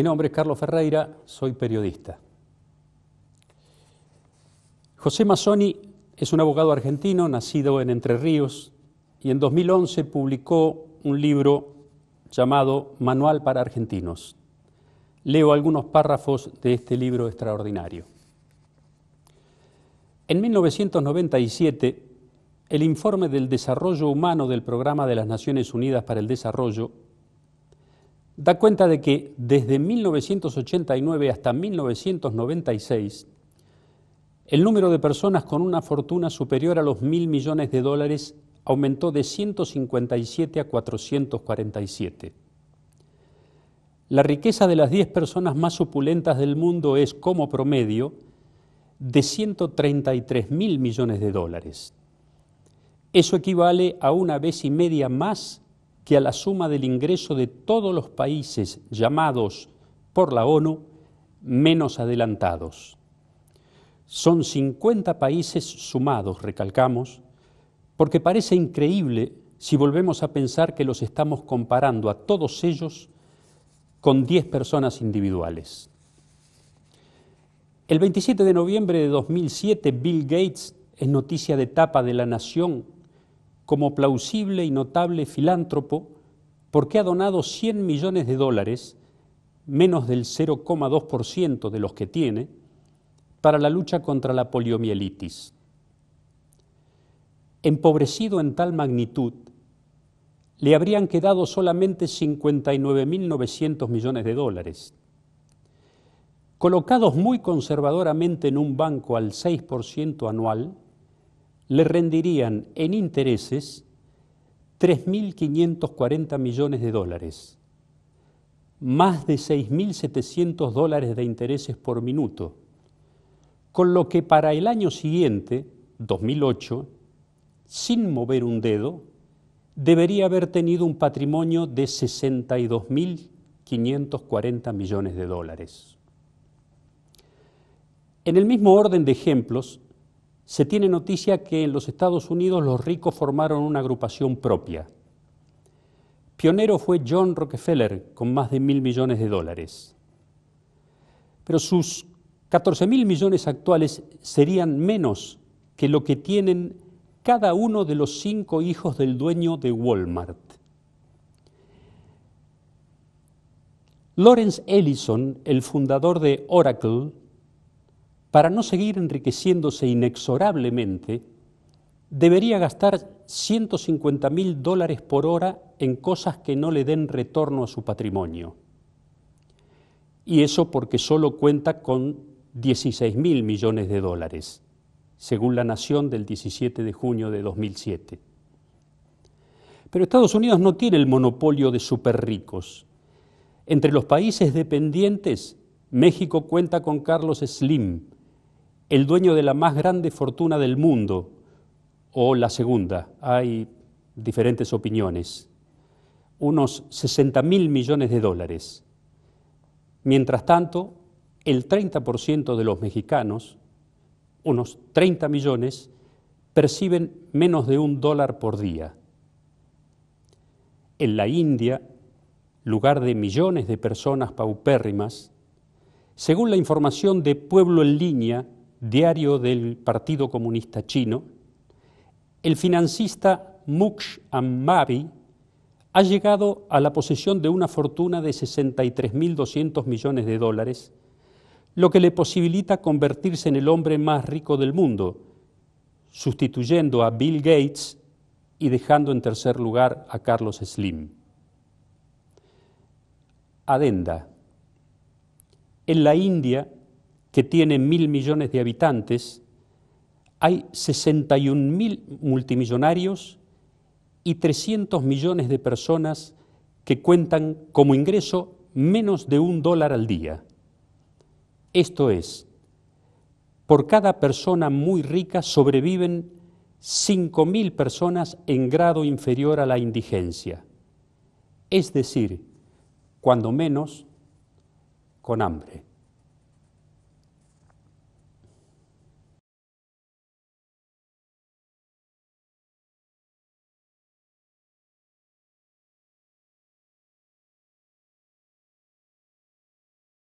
Mi nombre es Carlos Ferreira, soy periodista. José Mazzoni es un abogado argentino nacido en Entre Ríos y en 2011 publicó un libro llamado Manual para Argentinos. Leo algunos párrafos de este libro extraordinario. En 1997, el informe del desarrollo humano del Programa de las Naciones Unidas para el Desarrollo da cuenta de que desde 1989 hasta 1996, el número de personas con una fortuna superior a los mil millones de dólares aumentó de 157 a 447. La riqueza de las 10 personas más opulentas del mundo es, como promedio, de 133 mil millones de dólares. Eso equivale a una vez y media más a la suma del ingreso de todos los países llamados por la ONU menos adelantados. Son 50 países sumados, recalcamos, porque parece increíble si volvemos a pensar que los estamos comparando a todos ellos con 10 personas individuales. El 27 de noviembre de 2007, Bill Gates en noticia de tapa de la Nación como plausible y notable filántropo porque ha donado 100 millones de dólares, menos del 0,2% de los que tiene, para la lucha contra la poliomielitis. Empobrecido en tal magnitud, le habrían quedado solamente 59.900 millones de dólares. Colocados muy conservadoramente en un banco al 6% anual, le rendirían en intereses 3.540 millones de dólares, más de 6.700 dólares de intereses por minuto, con lo que para el año siguiente, 2008, sin mover un dedo, debería haber tenido un patrimonio de 62.540 millones de dólares. En el mismo orden de ejemplos, se tiene noticia que en los Estados Unidos los ricos formaron una agrupación propia. Pionero fue John Rockefeller con más de mil millones de dólares. Pero sus 14 mil millones actuales serían menos que lo que tienen cada uno de los cinco hijos del dueño de Walmart. Lawrence Ellison, el fundador de Oracle, para no seguir enriqueciéndose inexorablemente, debería gastar 150 mil dólares por hora en cosas que no le den retorno a su patrimonio. Y eso porque solo cuenta con 16 mil millones de dólares, según la Nación del 17 de junio de 2007. Pero Estados Unidos no tiene el monopolio de superricos. Entre los países dependientes, México cuenta con Carlos Slim, el dueño de la más grande fortuna del mundo o la segunda. Hay diferentes opiniones. Unos 60 mil millones de dólares. Mientras tanto, el 30% de los mexicanos, unos 30 millones, perciben menos de un dólar por día. En la India, lugar de millones de personas paupérrimas, según la información de Pueblo en Línea, diario del Partido Comunista Chino, el financista Muksh Ambavi ha llegado a la posesión de una fortuna de 63.200 millones de dólares, lo que le posibilita convertirse en el hombre más rico del mundo, sustituyendo a Bill Gates y dejando en tercer lugar a Carlos Slim. Adenda. En la India, que tiene mil millones de habitantes, hay 61 mil multimillonarios y 300 millones de personas que cuentan como ingreso menos de un dólar al día. Esto es, por cada persona muy rica sobreviven 5.000 personas en grado inferior a la indigencia, es decir, cuando menos, con hambre.